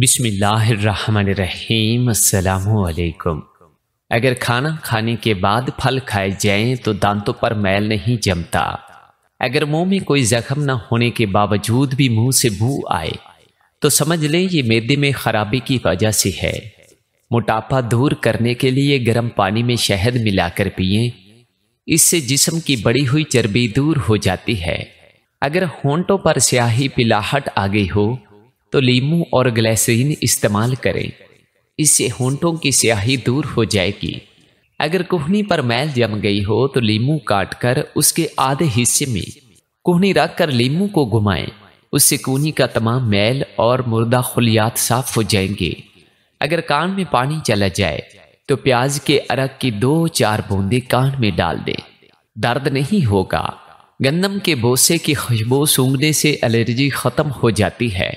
बिस्मिल्लाहिर्रहमानिर्रहीम अगर खाना खाने के बाद फल खाए जाएं तो दांतों पर मैल नहीं जमता अगर मुंह में कोई जख्म न होने के बावजूद भी मुंह से भू आए तो समझ लें ये मेदे में खराबी की वजह से है मोटापा दूर करने के लिए गर्म पानी में शहद मिलाकर पिए इससे जिस्म की बड़ी हुई चर्बी दूर हो जाती है अगर होंठों पर स्याही पिलाहट आ गई हो तो लीमू और ग्लैसरीन इस्तेमाल करें इससे होंठों की स्याही दूर हो जाएगी अगर कोहनी पर मैल जम गई हो तो लीमू काटकर उसके आधे हिस्से में कोहनी रख कर लीमू को घुमाएं उससे कोहनी का तमाम मैल और मुर्दा खुलियात साफ हो जाएंगे अगर कान में पानी चला जाए तो प्याज के अरक की दो चार बूंदे कान में डाल दें दर्द नहीं होगा गंदम के बोसे की खुशबू सूंघने से एलर्जी खत्म हो जाती है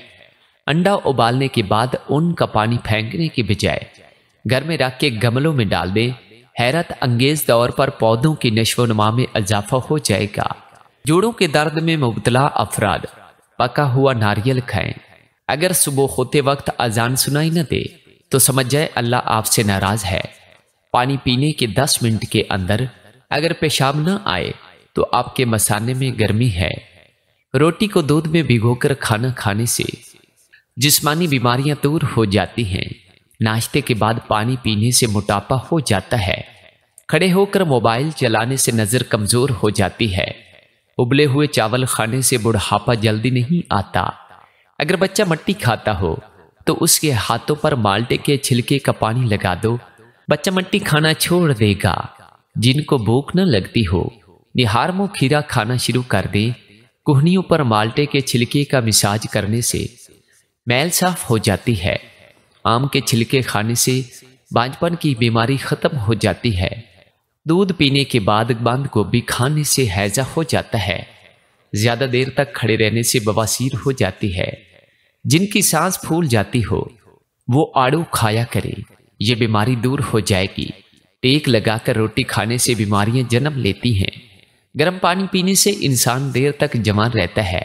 अंडा उबालने के बाद उनका का पानी फेंकने के बजाय घर में रख के गमलों में डाल दें हैरत अंगेज तौर पर पौधों की नशोनमा में इजाफा हो जाएगा जोड़ों के दर्द में मुबतला अफराद पका हुआ नारियल खाएं अगर सुबह होते वक्त अजान सुनाई न दे तो समझ जाए अल्लाह आपसे नाराज है पानी पीने के दस मिनट के अंदर अगर पेशाब न आए तो आपके मसाने में गर्मी है रोटी को दूध में भिगोकर खाना खाने से जिस्मानी बीमारियां दूर हो जाती हैं नाश्ते के बाद पानी पीने से मोटापा हो जाता है खड़े होकर मोबाइल चलाने से नज़र कमज़ोर हो जाती है उबले हुए चावल खाने से बुढ़ापा जल्दी नहीं आता अगर बच्चा मट्टी खाता हो तो उसके हाथों पर माल्टे के छिलके का पानी लगा दो बच्चा मट्टी खाना छोड़ देगा जिनको भूख न लगती हो निहार मुँह खीरा खाना शुरू कर दे कुहनियों पर माल्टे के छिलके का मिसाज करने से मैल साफ हो जाती है आम के छिलके खाने से बांझपन की बीमारी खत्म हो जाती है दूध पीने के बाद बंद को भी खाने से हैजा हो जाता है ज्यादा देर तक खड़े रहने से बवासीर हो जाती है जिनकी सांस फूल जाती हो वो आड़ू खाया करे ये बीमारी दूर हो जाएगी टेक लगाकर रोटी खाने से बीमारियां जन्म लेती हैं गर्म पानी पीने से इंसान देर तक जवान रहता है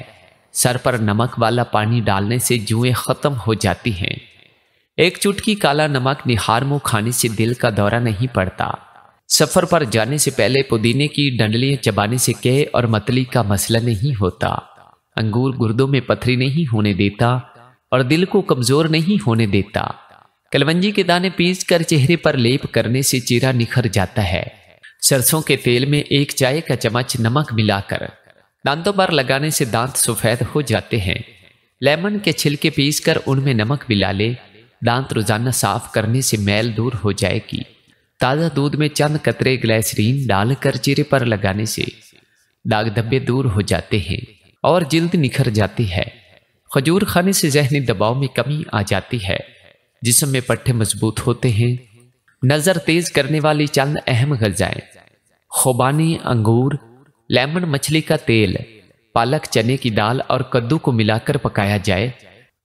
सर पर नमक वाला पानी डालने से जुएं खत्म हो जाती हैं एक चुटकी काला नमक निहार मुंह खाने से दिल का दौरा नहीं पड़ता सफर पर जाने से पहले पुदीने की डंडलियां चबाने से कह और मतली का मसला नहीं होता अंगूर गुर्दों में पथरी नहीं होने देता और दिल को कमजोर नहीं होने देता कलवंजी के दाने पीस कर चेहरे पर लेप करने से चेहरा निखर जाता है सरसों के तेल में एक चाय का चम्मच नमक मिलाकर दांतों पर लगाने से दांत सफेद हो जाते हैं लेमन के छिलके पीसकर उनमें नमक मिला ले दांत रोजाना साफ करने से मैल दूर हो जाएगी ताज़ा दूध में चंद कतरे ग्लैसरीन डालकर चेहरे पर लगाने से दाग धब्बे दूर हो जाते हैं और जल्द निखर जाती है खजूर खाने से जहनी दबाव में कमी आ जाती है जिसम में पट्टे मजबूत होते हैं नज़र तेज करने वाली चंद अहम गजाएं खुबानी अंगूर लेमन मछली का तेल पालक चने की दाल और कद्दू को मिलाकर पकाया जाए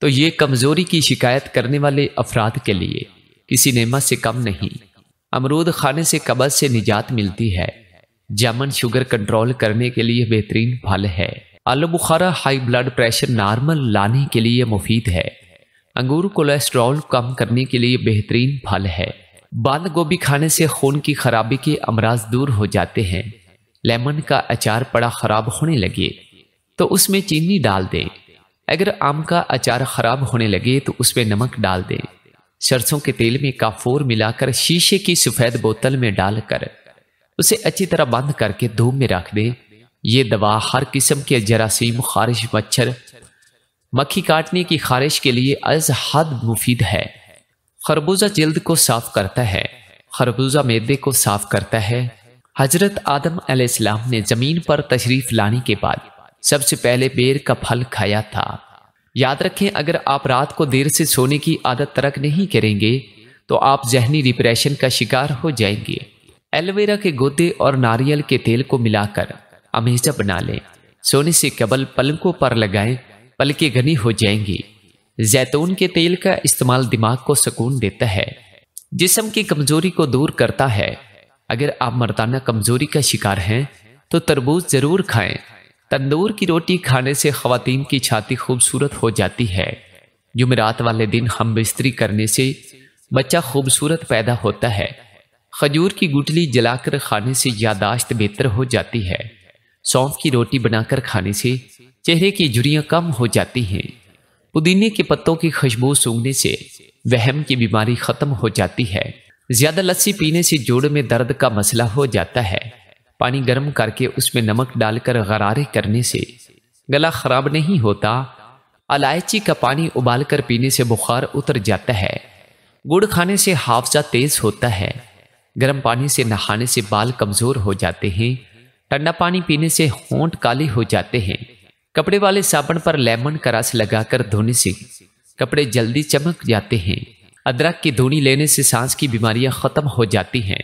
तो ये कमजोरी की शिकायत करने वाले अफराद के लिए किसी नेमत से कम नहीं अमरूद खाने से कब्ज से निजात मिलती है जामन शुगर कंट्रोल करने के लिए बेहतरीन फल है आलू बुखारा हाई ब्लड प्रेशर नॉर्मल लाने के लिए मुफीद है अंगूर कोलेस्ट्रॉल कम करने के लिए बेहतरीन फल है बंद गोभी खाने से खून की खराबी के अमराज दूर हो जाते हैं लेमन का अचार पड़ा खराब होने लगे तो उसमें चीनी डाल दें अगर आम का अचार खराब होने लगे तो उसमें नमक डाल दें सरसों के तेल में काफोर मिलाकर शीशे की सफेद बोतल में डालकर उसे अच्छी तरह बंद करके धूप में रख दें ये दवा हर किस्म के जरासीम खारिश मच्छर मक्खी काटने की खारिश के लिए अज हद मुफीद है खरबूजा जल्द को साफ करता है खरबूजा मैदे को साफ करता है हजरत आदम अलैहिस्सलाम ने जमीन पर तशरीफ लाने के बाद सबसे पहले बेर का फल खाया था याद रखें अगर आप रात को देर से सोने की आदत तरक नहीं करेंगे तो आप जहनी डिप्रेशन का शिकार हो जाएंगे एलोवेरा के गोदे और नारियल के तेल को मिलाकर अमेजा बना लें सोने से कबल पलकों पर लगाएं पलके घनी हो जाएंगी जैतून के तेल का इस्तेमाल दिमाग को सुकून देता है जिसम की कमजोरी को दूर करता है अगर आप मर्दाना कमजोरी का शिकार हैं तो तरबूज जरूर खाएं तंदूर की रोटी खाने से खातन की छाती खूबसूरत हो जाती है जुमेरात वाले दिन हम बिस्तरी करने से बच्चा खूबसूरत पैदा होता है खजूर की गुटली जलाकर खाने से यादाश्त बेहतर हो जाती है सौंफ की रोटी बनाकर खाने से चेहरे की जुड़ियाँ कम हो जाती हैं पुदीने के पत्तों की खुशबू सूंघने से वहम की बीमारी खत्म हो जाती है ज्यादा लस्सी पीने से जोड़ में दर्द का मसला हो जाता है पानी गर्म करके उसमें नमक डालकर गरारे करने से गला खराब नहीं होता अलायची का पानी उबालकर पीने से बुखार उतर जाता है गुड़ खाने से हाफजा तेज होता है गर्म पानी से नहाने से बाल कमजोर हो जाते हैं ठंडा पानी पीने से होंठ काले हो जाते हैं कपड़े वाले साबुन पर लेमन का रस लगाकर धोने से कपड़े जल्दी चमक जाते हैं अदरक की धूनी लेने से सांस की बीमारियां ख़त्म हो जाती हैं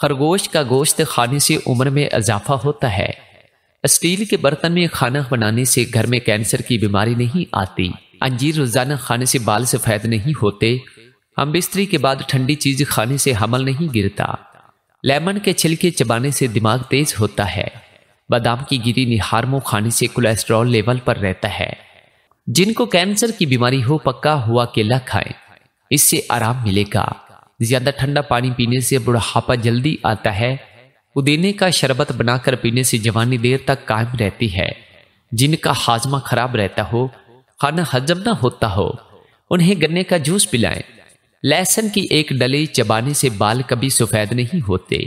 खरगोश का गोश्त खाने से उम्र में इजाफा होता है स्टील के बर्तन में खाना बनाने से घर में कैंसर की बीमारी नहीं आती अंजीर रोजाना खाने से बाल सफ़ेद नहीं होते हम बिस्तरी के बाद ठंडी चीज खाने से हमल नहीं गिरता लेमन के छिलके चबाने से दिमाग तेज होता है बादाम की गिरी निहारमो खाने से कोलेस्ट्रॉल लेवल पर रहता है जिनको कैंसर की बीमारी हो पक्का हुआ केला खाएं इससे आराम मिलेगा ज्यादा ठंडा पानी पीने से बुढ़ापा जल्दी आता है उदेने का शरबत बनाकर पीने से जवानी देर तक कायम रहती है जिनका हाजमा खराब रहता हो खाना हजम ना होता हो उन्हें गन्ने का जूस पिलाएं लहसन की एक डली चबाने से बाल कभी सफेद नहीं होते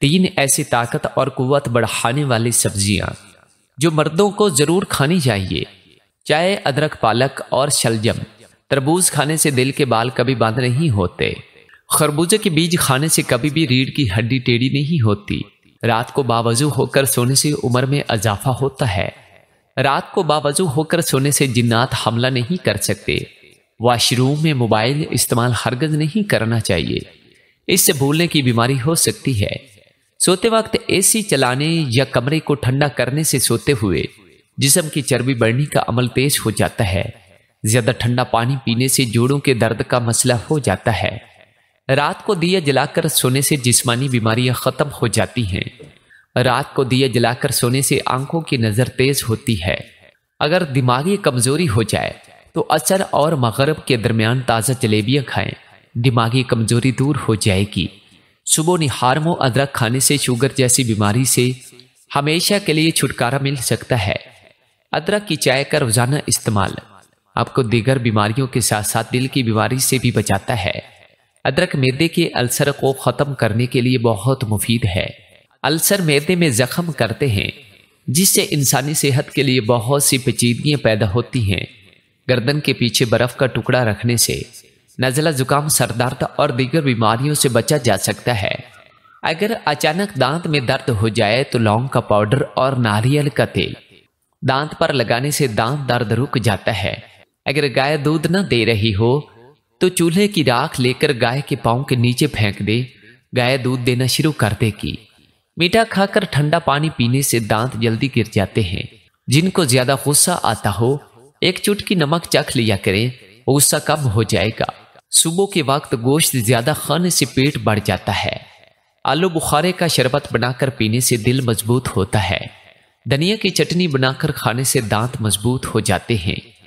तीन ऐसी ताकत और कुत बढ़ाने वाली सब्जियां जो मर्दों को जरूर खानी चाहिए चाहे अदरक पालक और शलजम तरबूज खाने से दिल के बाल कभी बंद नहीं होते खरबूजे के बीज खाने से कभी भी रीढ़ की हड्डी टेढ़ी नहीं होती रात को बावजू होकर सोने से उम्र में इजाफा होता है रात को बावजू होकर सोने से जिन्नात हमला नहीं कर सकते वॉशरूम में मोबाइल इस्तेमाल हरगज नहीं करना चाहिए इससे भूलने की बीमारी हो सकती है सोते वक्त एसी चलाने या कमरे को ठंडा करने से सोते हुए जिसम की चर्बी बढ़ने का अमल तेज हो जाता है ज्यादा ठंडा पानी पीने से जोड़ों के दर्द का मसला हो जाता है रात को दिया जलाकर सोने से जिस्मानी बीमारियां खत्म हो जाती हैं रात को दिया जलाकर सोने से आंखों की नज़र तेज होती है अगर दिमागी कमजोरी हो जाए तो असर और मगरब के दरमियान ताज़ा जलेबियाँ खाएं दिमागी कमजोरी दूर हो जाएगी सुबह निहारमो अदरक खाने से शुगर जैसी बीमारी से हमेशा के लिए छुटकारा मिल सकता है अदरक की चाय का रोज़ाना इस्तेमाल आपको दीगर बीमारियों के साथ साथ दिल की बीमारी से भी बचाता है अदरक मेदे के अल्सर को ख़त्म करने के लिए बहुत मुफीद है अल्सर मेदे में जख्म करते हैं जिससे इंसानी सेहत के लिए बहुत सी पेचीदगियाँ पैदा होती हैं गर्दन के पीछे बर्फ़ का टुकड़ा रखने से नज़ला ज़ुकाम सरदर्द और दीगर बीमारियों से बचा जा सकता है अगर अचानक दांत में दर्द हो जाए तो लौंग का पाउडर और नारियल का तेल दांत पर लगाने से दांत दर्द रुक जाता है अगर गाय दूध न दे रही हो तो चूल्हे की राख लेकर गाय के पाँव के नीचे फेंक दे गाय दूध देना शुरू कर देगी मीठा खाकर ठंडा पानी पीने से दांत जल्दी गिर जाते हैं जिनको ज्यादा गुस्सा आता हो एक चुटकी नमक चख लिया करें गुस्सा कम हो जाएगा सुबह के वक्त गोश्त ज्यादा खाने से पेट बढ़ जाता है आलू बुखारे का शरबत बनाकर पीने से दिल मजबूत होता है धनिया की चटनी बनाकर खाने से दांत मजबूत हो जाते हैं